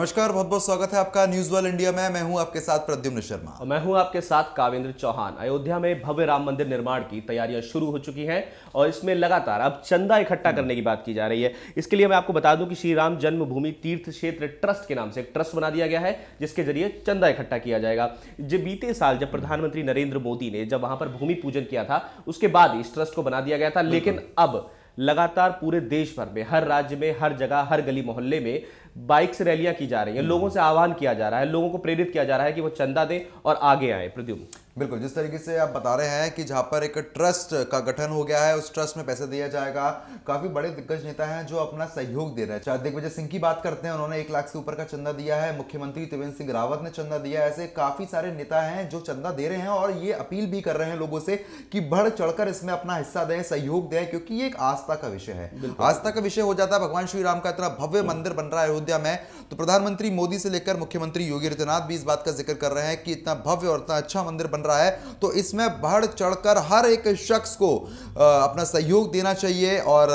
नमस्कार बहुत बहुत स्वागत है आपका न्यूज वर्ल्ड इंडिया में मैं हूं आपके साथ प्रद्युम्न शर्मा और मैं हूं आपके साथ काविंद्र चौहान अयोध्या में भव्य राम मंदिर निर्माण की तैयारियां शुरू हो चुकी हैं और इसमें लगातार अब चंदा इकट्ठा करने की बात की जा रही है इसके लिए मैं आपको बता दूं कि श्री राम जन्मभूमि तीर्थ क्षेत्र ट्रस्ट के नाम से एक ट्रस्ट बना दिया गया है जिसके जरिए चंदा इकट्ठा किया जाएगा जब बीते साल जब प्रधानमंत्री नरेंद्र मोदी ने जब वहां पर भूमि पूजन किया था उसके बाद इस ट्रस्ट को बना दिया गया था लेकिन अब लगातार पूरे देश भर में हर राज्य में हर जगह हर गली मोहल्ले में बाइक से रैलियां की जा रही है लोगों से आह्वान किया जा रहा है लोगों को प्रेरित किया जा रहा है कि वो चंदा दें और आगे आए प्रद्युम बिल्कुल जिस तरीके से आप बता रहे हैं कि जहाँ पर एक ट्रस्ट का गठन हो गया है उस ट्रस्ट में पैसा दिया जाएगा काफ़ी बड़े दिग्गज नेता हैं जो अपना सहयोग दे रहे हैं चाहे दिग्विजय सिंह की बात करते हैं उन्होंने एक लाख से ऊपर का चंदा दिया है मुख्यमंत्री त्रिवेंद्र सिंह रावत ने चंदा दिया ऐसे काफ़ी सारे नेता हैं जो चंदा दे रहे हैं और ये अपील भी कर रहे हैं लोगों से कि बढ़ चढ़कर इसमें अपना हिस्सा दें सहयोग दें क्योंकि ये एक आस्था का विषय है आस्था का विषय हो जाता है भगवान श्री राम का इतना भव्य मंदिर बन रहा है अयोध्या में तो प्रधानमंत्री मोदी से लेकर मुख्यमंत्री योगी आदित्यनाथ भी इस बात का जिक्र कर रहे हैं कि इतना भव्य और इतना अच्छा मंदिर बन रहा रहा है तो इसमें बढ़ चढ़कर हर एक शख्स को अपना सहयोग देना चाहिए और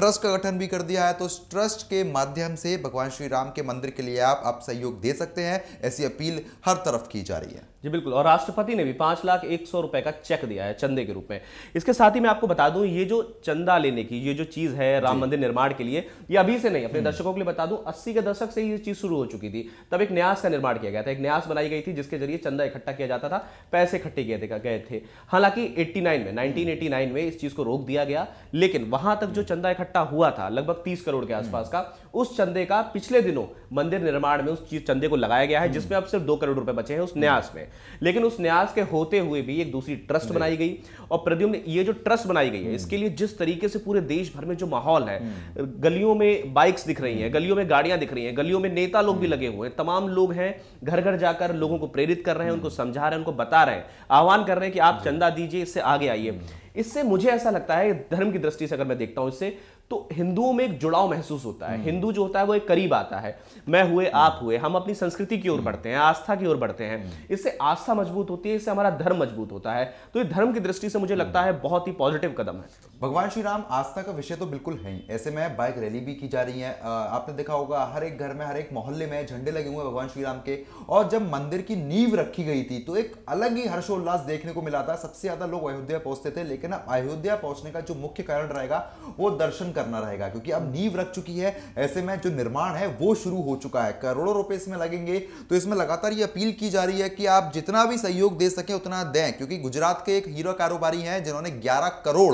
ट्रस्ट का गठन भी कर दिया है तो ट्रस्ट के माध्यम से भगवान श्री राम के मंदिर के लिए आप, आप सहयोग दे सकते हैं ऐसी अपील हर तरफ की जा रही है जी बिल्कुल और राष्ट्रपति ने भी पाँच लाख एक सौ रुपए का चेक दिया है चंदे के रूप में इसके साथ ही मैं आपको बता दूं ये जो चंदा लेने की ये जो चीज़ है राम मंदिर निर्माण के लिए ये अभी से नहीं अपने हम्म। दर्शकों के लिए बता दूं अस्सी के दशक से ये चीज़ शुरू हो चुकी थी तब एक न्यास का निर्माण किया गया था एक न्यास बनाई गई थी जिसके जरिए चंदा इकट्ठा किया जाता था पैसे इकट्ठे किए गए थे हालांकि एट्टी में नाइनटीन में इस चीज़ को रोक दिया गया लेकिन वहां तक जो चंदा इकट्ठा हुआ था लगभग तीस करोड़ के आसपास हम्म। का उस चंदे का पिछले दिनों मंदिर निर्माण में उस चीज चंदे को लगाया गया है हम्म। जिसमें अब सिर्फ दो करोड़ रुपए बचे हैं उस न्यास में लेकिन उस न्यास के होते हुए भी एक दूसरी ट्रस्ट बनाई गई और प्रद्युम्न ये जो ट्रस्ट बनाई गई है हम्म। इसके लिए जिस तरीके से पूरे देश भर में जो माहौल है हम्म। गलियों में बाइक्स दिख रही हैं हम्म। गलियों में गाड़ियां दिख रही हैं गलियों में नेता लोग भी लगे हुए हैं तमाम लोग हैं घर घर जाकर लोगों को प्रेरित कर रहे हैं उनको समझा रहे हैं उनको बता रहे हैं आह्वान कर रहे हैं कि आप चंदा दीजिए इससे आगे आइए इससे मुझे ऐसा लगता है धर्म की दृष्टि से अगर मैं देखता हूं इससे तो हिंदुओं में एक जुड़ाव महसूस होता है हम्म। हिंदू जो होता है वो एक करीब आता है मैं हुए आप हुए हम अपनी संस्कृति की ओर हम्म। बढ़ते हैं आस्था की ओर बढ़ते हैं हम्म। इससे आस्था मजबूत होती है इससे हमारा धर्म मजबूत होता है तो ये धर्म की दृष्टि से मुझे लगता है बहुत ही पॉजिटिव कदम है भगवान श्री राम आस्था का विषय तो बिल्कुल है ही ऐसे में बाइक रैली भी की जा रही है आपने देखा होगा हर एक घर में हर एक मोहल्ले में झंडे लगे हुए हैं भगवान श्री राम के और जब मंदिर की नींव रखी गई थी तो एक अलग ही हर्षोल्लास देखने को मिला था सबसे ज्यादा लोग अयोध्या पहुंचते थे लेकिन अब अयोध्या पहुंचने का जो मुख्य कारण रहेगा वो दर्शन कर करना रहेगा क्योंकि अब नींव रख चुकी है ऐसे में जो निर्माण है वो शुरू हो चुका है करोड़ों रुपए इसमें लगेंगे तो इसमें लगातार ये अपील की जा रही है कि आप जितना भी सहयोग दे सकें उतना दें क्योंकि गुजरात के एक हीरो कारोबारी हैं जिन्होंने ग्यारह करोड़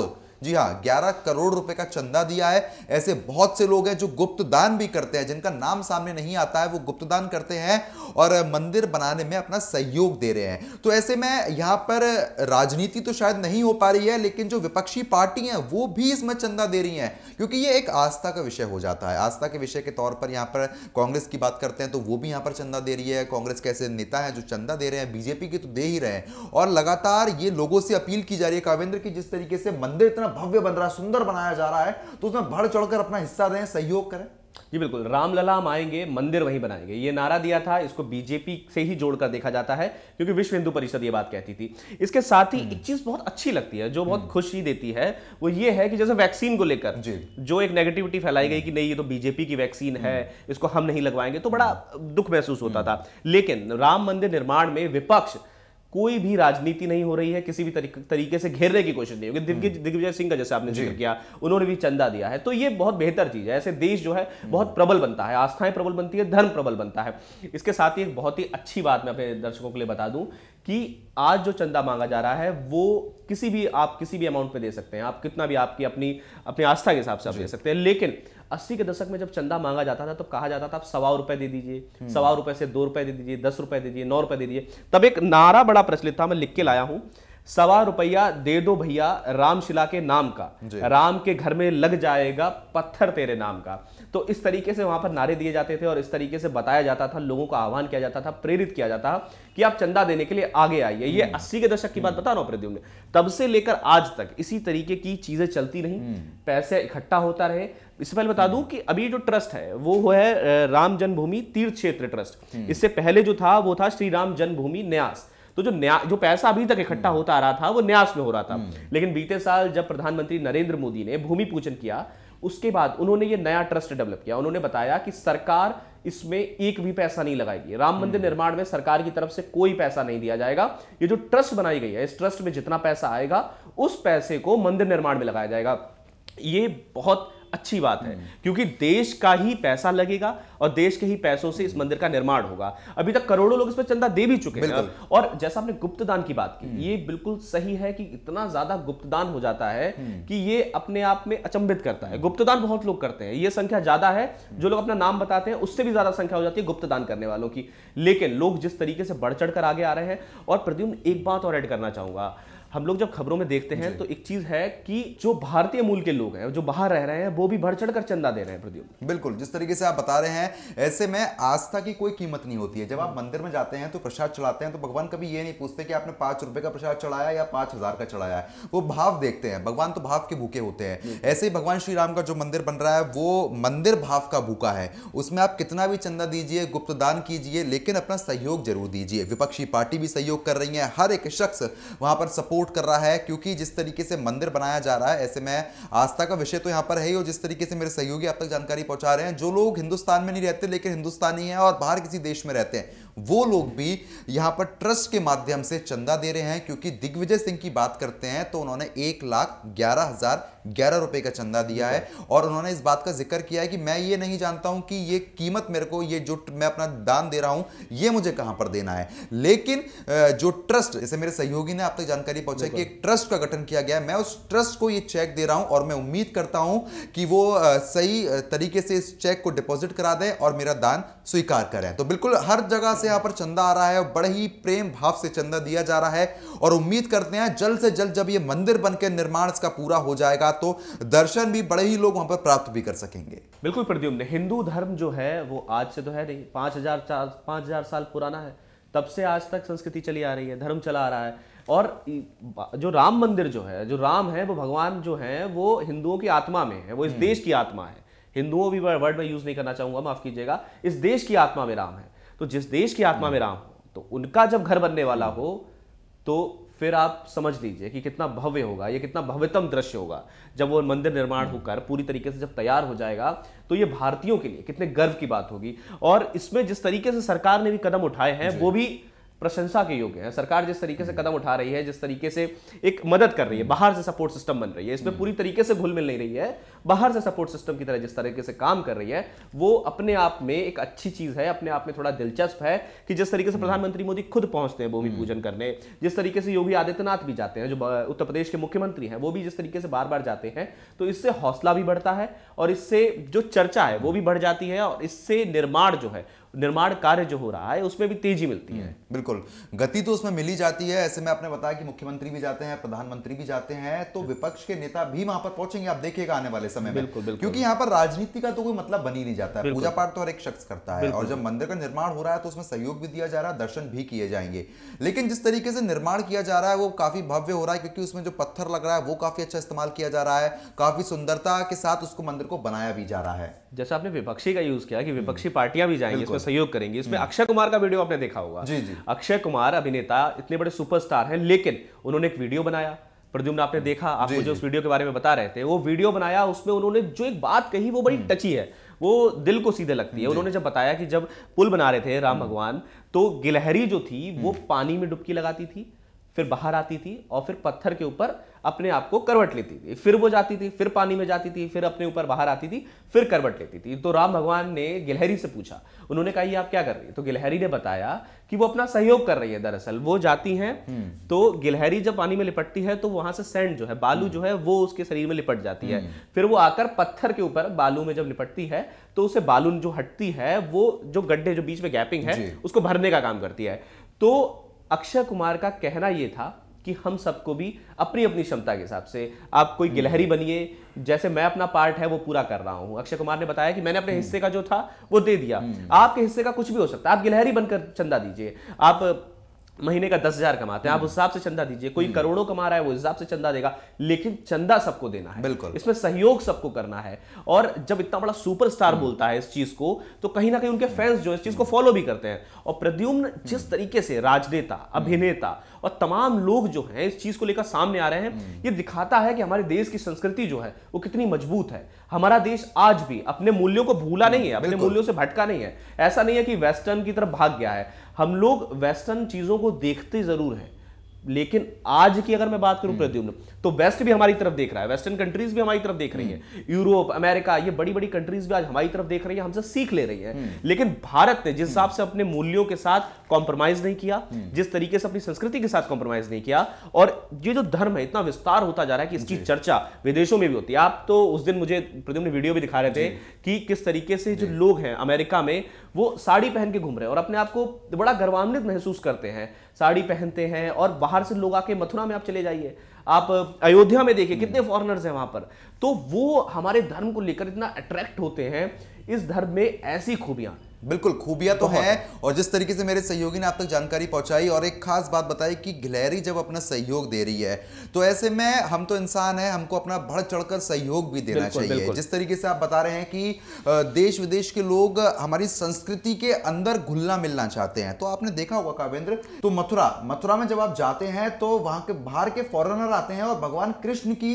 जी हाँ ग्यारह करोड़ रुपए का चंदा दिया है ऐसे बहुत से लोग हैं जो गुप्त दान भी करते हैं जिनका नाम सामने नहीं आता है वो गुप्त दान करते हैं और मंदिर बनाने में अपना सहयोग दे रहे हैं तो ऐसे में यहाँ पर राजनीति तो शायद नहीं हो पा रही है लेकिन जो विपक्षी पार्टी है वो भी इसमें चंदा दे रही है क्योंकि ये एक आस्था का विषय हो जाता है आस्था के विषय के तौर पर यहाँ पर कांग्रेस की बात करते हैं तो वो भी यहाँ पर चंदा दे रही है कांग्रेस के ऐसे नेता है जो चंदा दे रहे हैं बीजेपी के तो दे ही रहे हैं और लगातार ये लोगों से अपील की जा रही है कावेंद्र की जिस तरीके से मंदिर इतना इतना भव्य बन रहा है सुंदर बनाया जा रहा है तो उसमें बढ़ चढ़कर अपना हिस्सा दें सहयोग करें जी बिल्कुल रामलला हम आएंगे मंदिर वहीं बनाएंगे ये नारा दिया था इसको बीजेपी से ही जोड़कर देखा जाता है क्योंकि विश्व हिंदू परिषद ये बात कहती थी इसके साथ ही एक हम्म। चीज बहुत अच्छी लगती है जो बहुत हम्म। खुशी देती है वो ये है कि जैसे वैक्सीन को लेकर जो एक नेगेटिविटी फैलाई गई कि नहीं ये तो बीजेपी की वैक्सीन है हम्म। इसको हम नहीं लगवाएंगे तो बड़ा दुख महसूस होता था लेकिन राम मंदिर निर्माण में विपक्ष कोई भी राजनीति नहीं हो रही है किसी भी तरीके से घेरने की कोशिश नहीं होगी हम्म। दिग्विजय सिंह का जैसे आपने जिक्र किया उन्होंने भी चंदा दिया है तो ये बहुत बेहतर चीज है ऐसे देश जो है हम्म। बहुत प्रबल बनता है आस्थाएं प्रबल बनती है धर्म प्रबल बनता है इसके साथ ही एक बहुत ही अच्छी बात मैं अपने दर्शकों के लिए बता दूं कि आज जो चंदा मांगा जा रहा है वो किसी भी आप किसी भी अमाउंट पे दे सकते हैं आप कितना भी आपकी अपनी अपनी आस्था के हिसाब से आप दे सकते हैं लेकिन अस्सी के दशक में जब चंदा मांगा जाता था तो कहा जाता था आप सवा रुपए दे दीजिए हम्म। सवा रुपए से दो रुपए दे दीजिए दस रुपए दे दीजिए नौ रुपए दे दीजिए तब एक नारा बड़ा प्रचलित था मैं लिख के लाया हूं सवा रुपया दे दो भैया रामशिला के नाम का राम के घर में लग जाएगा पत्थर तेरे नाम का तो इस तरीके से वहां पर नारे दिए जाते थे और इस तरीके से बताया जाता था लोगों को आह्वान किया जाता था प्रेरित किया जाता था कि आप चंदा देने के लिए आगे आइए ये हम्म। अस्सी के दशक की बात हम्म। बता रहा हूं प्रद्युम्न तब से लेकर आज तक इसी तरीके की चीजें चलती रही हम्म। पैसे इकट्ठा होता रहे इससे पहले बता दूं कि अभी जो ट्रस्ट है वो है राम जन्मभूमि तीर्थ क्षेत्र ट्रस्ट इससे पहले जो था वो था श्री राम जन्मभूमि न्यास तो जो न्या जो पैसा अभी तक इकट्ठा हम्म। होता आ रहा था वो न्यास में हो रहा था हम्म। लेकिन बीते साल जब प्रधानमंत्री नरेंद्र मोदी ने भूमि पूजन किया उसके बाद उन्होंने ये नया ट्रस्ट डेवलप किया उन्होंने बताया कि सरकार इसमें एक भी पैसा नहीं लगाएगी राम हम्म। मंदिर निर्माण में सरकार की तरफ से कोई पैसा नहीं दिया जाएगा ये जो ट्रस्ट बनाई गई है इस ट्रस्ट में जितना पैसा आएगा उस पैसे को मंदिर निर्माण में लगाया जाएगा ये बहुत अच्छी बात है क्योंकि देश का ही पैसा लगेगा और देश के ही पैसों से इस मंदिर का निर्माण होगा अभी तक करोड़ों लोग इस पर चंदा दे भी चुके हैं और जैसा आपने गुप्तदान की बात की हम्म। ये बिल्कुल सही है कि इतना ज्यादा गुप्तदान हो जाता है हम्म। कि ये अपने आप में अचंभित करता है गुप्तदान बहुत लोग करते हैं ये संख्या ज्यादा है जो लोग अपना नाम बताते हैं उससे भी ज्यादा संख्या हो जाती है गुप्तदान करने वालों की लेकिन लोग जिस तरीके से बढ़ चढ़ कर आगे आ रहे हैं और प्रद्युम एक बात और एड करना चाहूंगा हम लोग जब खबरों में देखते हैं तो एक चीज है कि जो भारतीय मूल के लोग हैं जो बाहर रह रहे हैं वो भी बढ़ चढ़ कर चंदा दे रहे हैं प्रद्युम्न बिल्कुल जिस तरीके से आप बता रहे हैं ऐसे में आस्था की कोई कीमत नहीं होती है जब आप मंदिर में जाते हैं तो प्रसाद चढ़ाते हैं तो भगवान कभी ये नहीं पूछते कि आपने पांच रुपए का प्रसाद चढ़ाया या पांच हजार का चढ़ाया है वो भाव देखते हैं भगवान तो भाव के भूखे होते हैं ऐसे ही भगवान श्री राम का जो मंदिर बन रहा है वो मंदिर भाव का भूखा है उसमें आप कितना भी चंदा दीजिए गुप्तदान कीजिए लेकिन अपना सहयोग जरूर दीजिए विपक्षी पार्टी भी सहयोग कर रही है हर एक शख्स वहां पर सपोर्ट सपोर्ट कर रहा है क्योंकि जिस तरीके से मंदिर बनाया जा रहा है ऐसे में आस्था का विषय तो यहां पर है ही और जिस तरीके से मेरे सहयोगी आप तक जानकारी पहुंचा रहे हैं जो लोग हिंदुस्तान में नहीं रहते लेकिन हिंदुस्तानी है और बाहर किसी देश में रहते हैं वो लोग भी यहां पर ट्रस्ट के माध्यम से चंदा दे रहे हैं क्योंकि दिग्विजय सिंह की बात करते हैं तो उन्होंने एक लाख ग्यारह हजार ग्यारह रुपए का चंदा दिया है और उन्होंने इस बात का जिक्र किया है कि मैं ये नहीं जानता हूं कि ये कीमत मेरे को ये जो मैं अपना दान दे रहा हूं ये मुझे कहां पर देना है लेकिन जो ट्रस्ट इसे मेरे सहयोगी ने आप तक जानकारी पहुंचाई कि एक ट्रस्ट का गठन किया गया है मैं उस ट्रस्ट को ये चेक दे रहा हूं और मैं उम्मीद करता हूं कि वो सही तरीके से इस चेक को डिपॉजिट करा दें और मेरा दान स्वीकार करें तो बिल्कुल हर जगह से यहां पर चंदा आ रहा है और बड़े ही प्रेम भाव से चंदा दिया जा रहा है और उम्मीद करते हैं जल्द से जल्द जब ये मंदिर बनकर निर्माण इसका पूरा हो जाएगा जाएगा तो दर्शन भी बड़े ही लोग वहां पर प्राप्त भी कर सकेंगे बिल्कुल प्रद्युम्न हिंदू धर्म जो है वो आज से तो है नहीं पांच हजार पांच हजार साल पुराना है तब से आज तक संस्कृति चली आ रही है धर्म चला आ रहा है और जो राम मंदिर जो है जो राम है वो भगवान जो है वो हिंदुओं की आत्मा में है वो इस हम्म। देश की आत्मा है हिंदुओं भी वर्ड में यूज नहीं करना चाहूंगा माफ कीजिएगा इस देश की आत्मा में राम है तो जिस देश की आत्मा हम्म। में राम हो तो उनका जब घर बनने वाला हो तो फिर आप समझ लीजिए कि कितना भव्य होगा ये कितना भव्यतम दृश्य होगा जब वो मंदिर निर्माण हम्म। होकर पूरी तरीके से जब तैयार हो जाएगा तो ये भारतीयों के लिए कितने गर्व की बात होगी और इसमें जिस तरीके से सरकार ने भी कदम उठाए हैं वो भी प्रशंसा के योग्य हैं सरकार जिस तरीके से कदम उठा रही है जिस तरीके से एक मदद कर रही है बाहर से सपोर्ट सिस्टम बन रही है इसमें पूरी तरीके से घुल मिल नहीं रही है बाहर से सपोर्ट सिस्टम की तरह जिस तरीके से काम कर रही है वो अपने आप में एक अच्छी चीज है अपने आप में थोड़ा दिलचस्प है कि जिस तरीके से प्रधानमंत्री मोदी खुद पहुंचते हैं भूमि पूजन करने जिस तरीके से योगी आदित्यनाथ भी जाते हैं जो उत्तर प्रदेश के मुख्यमंत्री हैं वो भी जिस तरीके से बार बार जाते हैं तो इससे हौसला भी बढ़ता है और इससे जो चर्चा है वो भी बढ़ जाती है और इससे निर्माण जो है निर्माण कार्य जो हो रहा है उसमें भी तेजी मिलती है हम्म, बिल्कुल गति तो उसमें मिली जाती है ऐसे में आपने बताया कि मुख्यमंत्री भी जाते हैं प्रधानमंत्री भी जाते हैं तो विपक्ष के नेता भी वहां पर पहुंचेंगे आप देखिएगा आने वाले समय में बिल्कुल, बिल्कुल। क्योंकि यहाँ पर राजनीति का तो कोई मतलब बनी नहीं जाता है पूजा पाठ तो हर एक शख्स करता है और जब मंदिर का निर्माण हो रहा है तो उसमें सहयोग भी दिया जा रहा है दर्शन भी किए जाएंगे लेकिन जिस तरीके से निर्माण किया जा रहा है वो काफी भव्य हो रहा है क्योंकि उसमें जो पत्थर लग रहा है वो काफी अच्छा इस्तेमाल किया जा रहा है काफी सुंदरता के साथ उसको मंदिर को बनाया भी जा रहा है जैसे आपने विपक्षी का यूज किया कि विपक्षी हम्म। पार्टियां भी जाएंगी में सहयोग करेंगे इसमें हम्म। अक्षय कुमार का वीडियो आपने देखा होगा जी जी अक्षय कुमार अभिनेता इतने बड़े सुपरस्टार हैं लेकिन उन्होंने एक वीडियो बनाया प्रद्युम्न आपने हम्म। देखा आप जो उस वीडियो के बारे में बता रहे थे वो वीडियो बनाया उसमें उन्होंने जो एक बात कही वो बड़ी हम्म। टची है वो दिल को सीधे लगती है उन्होंने जब बताया कि जब पुल बना रहे थे राम भगवान तो गिलहरी जो थी वो पानी में डुबकी लगाती थी फिर बाहर आती थी और फिर पत्थर के ऊपर अपने आप को करवट लेती थी फिर वो जाती थी फिर पानी में जाती थी फिर अपने ऊपर बाहर आती थी फिर करवट लेती थी तो राम भगवान ने गिलहरी से पूछा उन्होंने कहा ये आप क्या कर रही है तो गिलहरी ने बताया कि वो अपना सहयोग कर रही है दरअसल वो जाती हैं हम्म। तो गिलहरी जब पानी में लिपटती है तो वहां से सैंड जो है बालू हम्म। जो है वो उसके शरीर में लिपट जाती है हम्म। फिर वो आकर पत्थर के ऊपर बालू में जब लिपटती है तो उसे बालू जो हटती है वो जो गड्ढे जो बीच में गैपिंग है उसको भरने का काम करती है तो अक्षय कुमार का कहना यह था कि हम सबको भी अपनी अपनी क्षमता के हिसाब से आप कोई गिलहरी हम्म। बनिए जैसे मैं अपना पार्ट है वो पूरा कर रहा हूं अक्षय कुमार ने बताया कि मैंने अपने हम्म। हिस्से का जो था वो दे दिया हम्म। आपके हिस्से का कुछ भी हो सकता है आप गिलहरी बनकर चंदा दीजिए आप महीने का दस हजार कमाते हैं आप हम्म। उस हिसाब से चंदा दीजिए कोई हम्म। करोड़ों कमा रहा है वो हिसाब से चंदा देगा लेकिन चंदा सबको देना है बिल्कुल इसमें सहयोग सबको करना है और जब इतना बड़ा सुपरस्टार हम्म। बोलता है इस चीज को तो कहीं ना कहीं उनके फैंस जो इस चीज को फॉलो भी करते हैं और प्रद्युम्न जिस तरीके से राजनेता अभिनेता और तमाम लोग जो है इस चीज को लेकर सामने आ रहे हैं ये दिखाता है कि हमारे देश की संस्कृति जो है वो कितनी मजबूत है हमारा देश आज भी अपने मूल्यों को भूला नहीं है अपने मूल्यों से भटका नहीं है ऐसा नहीं है कि वेस्टर्न की तरफ भाग गया है हम लोग वेस्टर्न चीज़ों को देखते ज़रूर हैं लेकिन आज की अगर मैं बात करूं हम्म। प्रद्युम्न तो वेस्ट भी हमारी तरफ देख रहा है वेस्टर्न कंट्रीज भी हमारी तरफ देख रही है यूरोप अमेरिका ये बड़ी बड़ी कंट्रीज भी आज हमारी तरफ देख रही है हमसे सीख ले रही है हम्म। लेकिन भारत ने जिस हम्म। हिसाब से अपने मूल्यों के साथ कॉम्प्रोमाइज नहीं किया हम्म। जिस तरीके से अपनी संस्कृति के साथ कॉम्प्रोमाइज नहीं किया और ये जो धर्म है इतना विस्तार होता जा रहा है कि इसकी चर्चा विदेशों में भी होती है आप तो उस दिन मुझे ने वीडियो भी दिखा रहे थे कि किस तरीके से जो लोग हैं अमेरिका में वो साड़ी पहन के घूम रहे हैं और अपने आप को बड़ा गर्वान्वित महसूस करते हैं साड़ी पहनते हैं और बाहर से लोग आके मथुरा में आप चले जाइए आप अयोध्या में देखिए कितने फॉरनर्स हम्म। हैं वहां पर तो वो हमारे धर्म को लेकर इतना अट्रैक्ट होते हैं इस धर्म में ऐसी खूबियां बिल्कुल खूबियां तो हैं और जिस तरीके से मेरे सहयोगी ने आप तक जानकारी पहुंचाई और एक खास बात बताई कि गिलहरी जब अपना सहयोग दे रही है तो ऐसे में हम तो इंसान है हमको अपना बढ़ चढ़कर सहयोग भी देना बिल्कुल, चाहिए बिल्कुल। जिस तरीके से आप बता रहे हैं कि देश विदेश के लोग हमारी संस्कृति के अंदर घुलना मिलना चाहते हैं तो आपने देखा होगा कावेंद्र तो मथुरा मथुरा में जब आप जाते हैं तो वहां के बाहर के फॉरनर आते हैं और भगवान कृष्ण की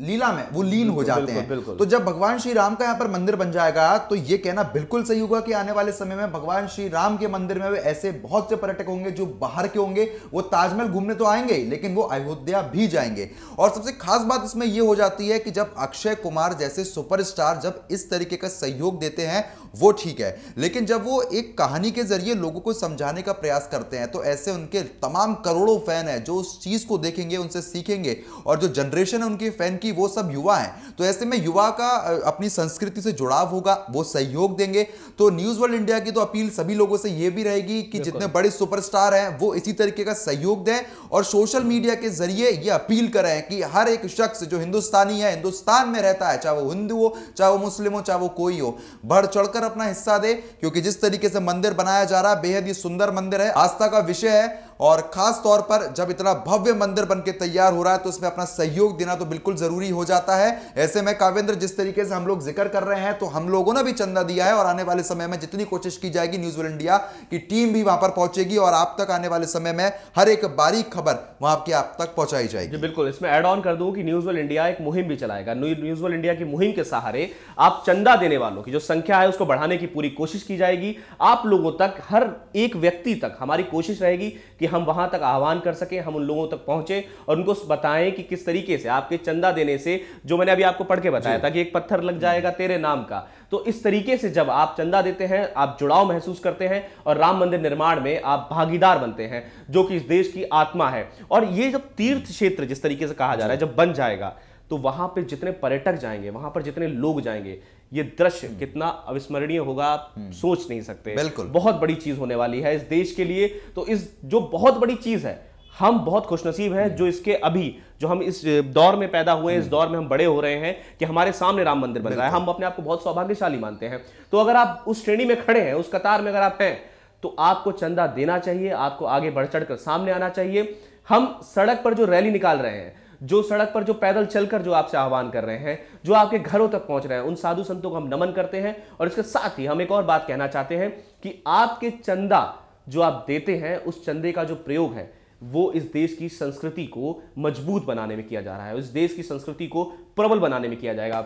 लीला में वो लीन हो जाते बिल्कुल, हैं बिल्कुल। तो जब भगवान श्री राम का यहाँ पर मंदिर बन जाएगा तो ये कहना बिल्कुल सही होगा कि आने वाले समय में भगवान श्री राम के मंदिर में ऐसे बहुत से पर्यटक होंगे जो बाहर के होंगे वो ताजमहल घूमने तो आएंगे लेकिन वो अयोध्या भी जाएंगे और सबसे खास बात इसमें यह हो जाती है कि जब अक्षय कुमार जैसे सुपरस्टार जब इस तरीके का सहयोग देते हैं वो ठीक है लेकिन जब वो एक कहानी के जरिए लोगों को समझाने का प्रयास करते हैं तो ऐसे उनके तमाम करोड़ों फैन हैं जो उस चीज़ को देखेंगे उनसे सीखेंगे और जो जनरेशन है उनके फैन की वो सब युवा हैं तो ऐसे में युवा का अपनी संस्कृति से जुड़ाव होगा वो सहयोग देंगे तो न्यूज़ वर्ल्ड इंडिया की तो अपील सभी लोगों से यह भी रहेगी कि जितने बड़े सुपरस्टार हैं वो इसी तरीके का सहयोग दें और सोशल मीडिया के जरिए ये अपील करें कि हर एक शख्स जो हिंदुस्तानी है हिंदुस्तान में रहता है चाहे वो हिंदू हो चाहे वो मुस्लिम हो चाहे वो कोई हो बढ़ चढ़कर अपना हिस्सा दे क्योंकि जिस तरीके से मंदिर बनाया जा रहा है बेहद ही सुंदर मंदिर है आस्था का विषय है और खास तौर पर जब इतना भव्य मंदिर बनके तैयार हो रहा है तो उसमें अपना सहयोग देना तो बिल्कुल जरूरी हो जाता है ऐसे में काव्यन्द्र जिस तरीके से हम लोग जिक्र कर रहे हैं तो हम लोगों ने भी चंदा दिया है और आने वाले समय में जितनी कोशिश की जाएगी न्यूज वन इंडिया की टीम भी वहां पर पहुंचेगी और आप तक आने वाले समय में हर एक बारीक खबर वहां की आप तक पहुंचाई जाएगी बिल्कुल इसमें एड ऑन कर दूं कि न्यूज वन इंडिया एक मुहिम भी चलाएगा न्यूज वन इंडिया की मुहिम के सहारे आप चंदा देने वालों की जो संख्या है उसको बढ़ाने की पूरी कोशिश की जाएगी आप लोगों तक हर एक व्यक्ति तक हमारी कोशिश रहेगी कि कि हम वहां तक आह्वान कर सकें हम उन लोगों तक पहुंचे और उनको बताएं कि किस तरीके से आपके चंदा देने से जो मैंने अभी आपको पढ़ के बताया था कि एक पत्थर लग जाएगा तेरे नाम का तो इस तरीके से जब आप चंदा देते हैं आप जुड़ाव महसूस करते हैं और राम मंदिर निर्माण में आप भागीदार बनते हैं जो कि इस देश की आत्मा है और ये जब तीर्थ क्षेत्र जिस तरीके से कहा जा रहा है जब बन जाएगा तो वहां पे जितने पर्यटक जाएंगे वहां पर जितने लोग जाएंगे ये दृश्य हम्म। कितना अविस्मरणीय होगा आप हम्म। सोच नहीं सकते बिल्कुल बहुत बड़ी चीज होने वाली है इस देश के लिए तो इस जो बहुत बड़ी चीज है हम बहुत खुशनसीब हैं हम्म। जो इसके अभी जो हम इस दौर में पैदा हुए इस दौर में हम बड़े हो रहे हैं कि हमारे सामने राम मंदिर बन रहा है हम अपने आप को बहुत सौभाग्यशाली मानते हैं तो अगर आप उस श्रेणी में खड़े हैं उस कतार में अगर आप हैं तो आपको चंदा देना चाहिए आपको आगे बढ़ चढ़ कर सामने आना चाहिए हम सड़क पर जो रैली निकाल रहे हैं जो सड़क पर जो पैदल चलकर जो आपसे आह्वान कर रहे हैं जो आपके घरों तक पहुंच रहे हैं उन साधु संतों को हम नमन करते हैं और इसके साथ ही हम एक और बात कहना चाहते हैं कि आपके चंदा जो आप देते हैं उस चंदे का जो प्रयोग है वो इस देश की संस्कृति को मजबूत बनाने में किया जा रहा है इस देश की संस्कृति को प्रबल बनाने में किया जाएगा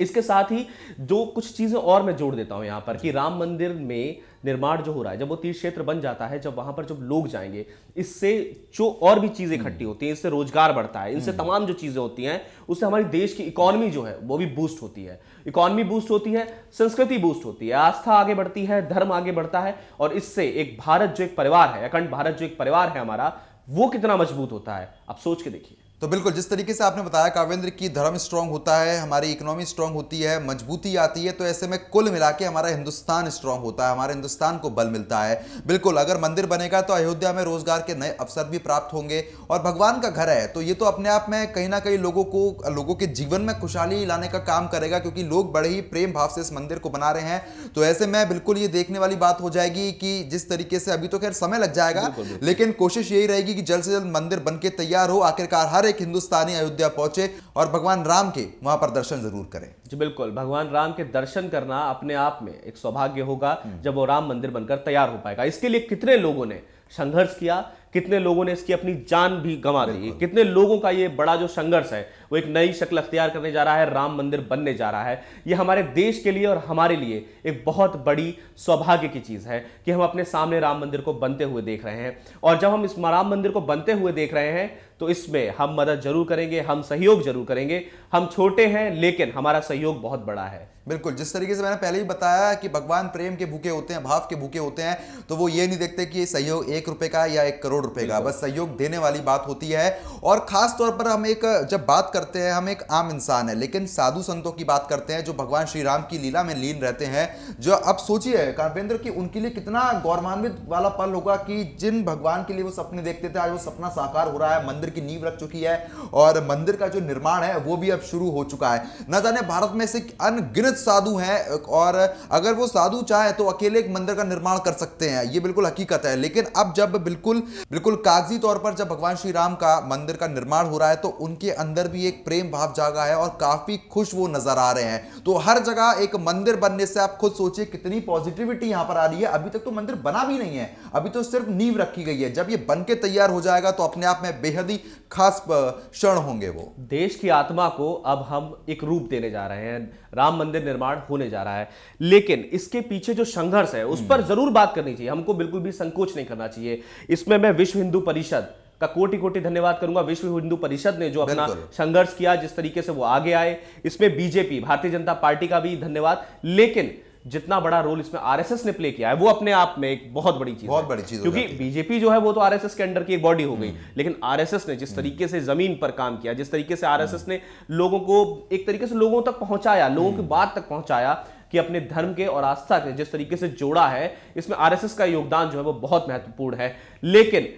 इसके साथ ही जो कुछ चीज़ें और मैं जोड़ देता हूँ यहाँ पर कि राम मंदिर में निर्माण जो हो रहा है जब वो तीर्थ क्षेत्र बन जाता है जब वहां पर जब लोग जाएंगे इससे जो और भी चीज़ें हम्म। इकट्ठी होती हैं इससे रोजगार बढ़ता है इनसे हम्म। तमाम जो चीज़ें होती हैं उससे हमारी देश की इकॉनमी जो है वो भी बूस्ट होती है इकोनॉमी बूस्ट होती है संस्कृति बूस्ट होती है आस्था आगे बढ़ती है धर्म आगे बढ़ता है और इससे एक भारत जो एक परिवार है अखंड भारत जो एक परिवार है हमारा वो कितना मजबूत होता है आप सोच के देखिए तो बिल्कुल जिस तरीके से आपने बताया कावेंद्र की धर्म स्ट्रांग होता है हमारी इकोनॉमी स्ट्रांग होती है मजबूती आती है तो ऐसे में कुल मिला के हमारा हिंदुस्तान स्ट्रांग होता है हमारे हिंदुस्तान को बल मिलता है बिल्कुल अगर मंदिर बनेगा तो अयोध्या में रोजगार के नए अवसर भी प्राप्त होंगे और भगवान का घर है तो ये तो अपने आप में कहीं ना कहीं लोगों को लोगों के जीवन में खुशहाली लाने का काम करेगा क्योंकि लोग बड़े ही प्रेम भाव से इस मंदिर को बना रहे हैं तो ऐसे में बिल्कुल ये देखने वाली बात हो जाएगी कि जिस तरीके से अभी तो खैर समय लग जाएगा लेकिन कोशिश यही रहेगी कि जल्द से जल्द मंदिर बन के तैयार हो आखिरकार हर एक हिंदुस्तानी अयोध्या पहुंचे और भगवान राम के वहां पर दर्शन जरूर करें जी बिल्कुल भगवान राम के दर्शन करना अपने आप में एक सौभाग्य होगा हम्म। जब वो राम मंदिर बनकर तैयार हो पाएगा इसके लिए कितने लोगों ने संघर्ष किया कितने लोगों ने इसकी अपनी जान भी गंवा दी कितने लोगों का ये बड़ा जो संघर्ष है वो एक नई शक्ल अख्तियार करने जा रहा है राम मंदिर बनने जा रहा है ये हमारे देश के लिए और हमारे लिए एक बहुत बड़ी सौभाग्य की चीज़ है कि हम अपने सामने राम मंदिर को बनते हुए देख रहे हैं और जब हम इस राम मंदिर को बनते हुए देख रहे हैं तो इसमें हम मदद जरूर करेंगे हम सहयोग जरूर करेंगे हम छोटे हैं लेकिन हमारा सहयोग बहुत बड़ा है बिल्कुल जिस तरीके से मैंने पहले ही बताया कि भगवान प्रेम के भूखे होते हैं भाव के भूखे होते हैं तो वो ये नहीं देखते कि सहयोग एक रुपए का या एक करोड़ रुपए का बस सहयोग देने वाली बात होती है और खास तौर पर हम एक जब बात करते हैं हम एक आम इंसान है लेकिन साधु संतों की बात करते हैं जो भगवान श्री राम की लीला में लीन रहते हैं जो अब सोचिए कार्पेंद्र की उनके लिए कितना गौरवान्वित वाला पल होगा कि जिन भगवान के लिए वो सपने देखते थे आज वो सपना साकार हो रहा है मंदिर की नींव रख चुकी है और मंदिर का जो निर्माण है वो भी अब शुरू हो चुका है न जाने भारत में से अनगिनत समर्पित साधु हैं और अगर वो साधु चाहे तो अकेले एक मंदिर का निर्माण कर सकते हैं ये बिल्कुल हकीकत है लेकिन अब जब बिल्कुल बिल्कुल कागजी तौर पर जब भगवान श्री राम का मंदिर का निर्माण हो रहा है तो उनके अंदर भी एक प्रेम भाव जागा है और काफी खुश वो नजर आ रहे हैं तो हर जगह एक मंदिर बनने से आप खुद सोचिए कितनी पॉजिटिविटी यहां पर आ रही है अभी तक तो मंदिर बना भी नहीं है अभी तो सिर्फ नींव रखी गई है जब ये बन के तैयार हो जाएगा तो अपने आप में बेहद ही खास क्षण होंगे वो देश की आत्मा को अब हम एक रूप देने जा रहे हैं राम मंदिर निर्माण होने जा रहा है लेकिन इसके पीछे जो संघर्ष है उस पर हम्म। जरूर बात करनी चाहिए हमको बिल्कुल भी संकोच नहीं करना चाहिए इसमें मैं विश्व हिंदू परिषद का कोटि कोटि धन्यवाद करूंगा विश्व हिंदू परिषद ने जो अपना संघर्ष किया जिस तरीके से वो आगे आए इसमें बीजेपी भारतीय जनता पार्टी का भी धन्यवाद लेकिन जितना बड़ा रोल इसमें आरएसएस ने प्ले किया है वो अपने आप में एक बहुत बड़ी चीज बहुत बड़ी चीज क्योंकि बीजेपी जो है वो तो आरएसएस के अंडर की एक बॉडी हो गई हम्म। लेकिन आरएसएस ने जिस तरीके से जमीन पर काम किया जिस तरीके से आरएसएस हम्म। ने लोगों को एक तरीके से लोगों तक पहुंचाया लोगों हम्म। की बात तक पहुंचाया कि अपने धर्म के और आस्था के जिस तरीके से जोड़ा है इसमें आरएसएस का योगदान जो है वो बहुत महत्वपूर्ण है लेकिन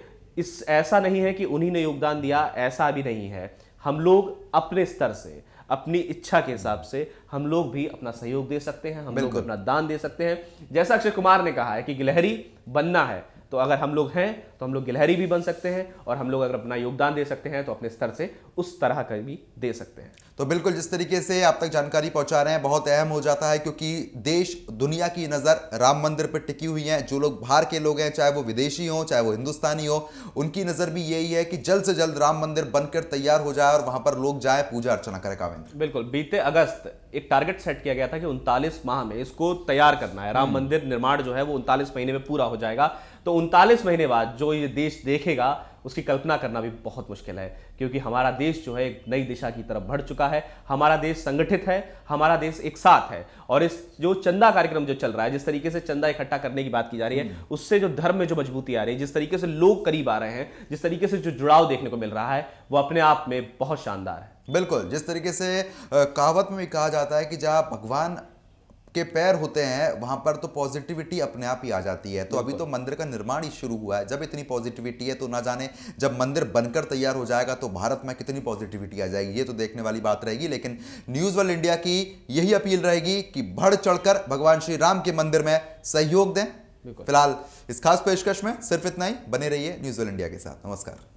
इस ऐसा नहीं है कि उन्हीं ने योगदान दिया ऐसा भी नहीं है हम लोग अपने स्तर से अपनी इच्छा के हिसाब से हम लोग भी अपना सहयोग दे सकते हैं हम लोग अपना दान दे सकते हैं जैसा अक्षय कुमार ने कहा है कि गिलहरी बनना है तो अगर हम लोग हैं तो हम लोग गिलहरी भी बन सकते हैं और हम लोग अगर अपना योगदान दे सकते हैं तो अपने स्तर से उस तरह का भी दे सकते हैं तो बिल्कुल जिस तरीके से आप तक जानकारी पहुंचा रहे हैं बहुत अहम हो जाता है क्योंकि देश दुनिया की नज़र राम मंदिर पर टिकी हुई है जो लोग बाहर के लोग हैं चाहे वो विदेशी हों चाहे वो हिंदुस्तानी हो उनकी नज़र भी यही है कि जल्द से जल्द राम मंदिर बनकर तैयार हो जाए और वहां पर लोग जाए पूजा अर्चना करें कावेंद्र बिल्कुल बीते अगस्त एक टारगेट सेट किया गया था कि उनतालीस माह में इसको तैयार करना है राम हम्म। मंदिर निर्माण जो है वो उनतालीस महीने में पूरा हो जाएगा तो उनतालीस महीने बाद जो ये देश देखेगा उसकी कल्पना करना भी बहुत मुश्किल है क्योंकि हमारा देश जो है एक नई दिशा की तरफ बढ़ चुका है हमारा देश संगठित है हमारा देश एक साथ है और इस जो चंदा कार्यक्रम जो चल रहा है जिस तरीके से चंदा इकट्ठा करने की बात की जा रही है हम्म। उससे जो धर्म में जो मजबूती आ रही है जिस तरीके से लोग करीब आ रहे हैं जिस तरीके से जो जुड़ाव देखने को मिल रहा है वो अपने आप में बहुत शानदार है बिल्कुल जिस तरीके से कहावत में भी कहा जाता है कि जहाँ भगवान के पैर होते हैं वहां पर तो पॉजिटिविटी अपने आप ही आ जाती है तो अभी तो मंदिर का निर्माण ही शुरू हुआ है जब इतनी पॉजिटिविटी है तो ना जाने जब मंदिर बनकर तैयार हो जाएगा तो भारत में कितनी पॉजिटिविटी आ जाएगी ये तो देखने वाली बात रहेगी लेकिन न्यूज वर्ल्ड इंडिया की यही अपील रहेगी कि बढ़ चढ़कर भगवान श्री राम के मंदिर में सहयोग दें फिलहाल इस खास पेशकश में सिर्फ इतना ही बने रहिए न्यूज वर्ल्ड इंडिया के साथ नमस्कार